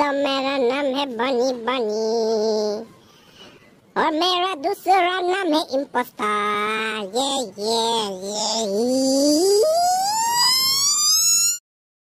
Hello मेरा नाम है बनी बनी और मेरा दूसरा नाम है इम्पोस्टर ये ये ये, ये।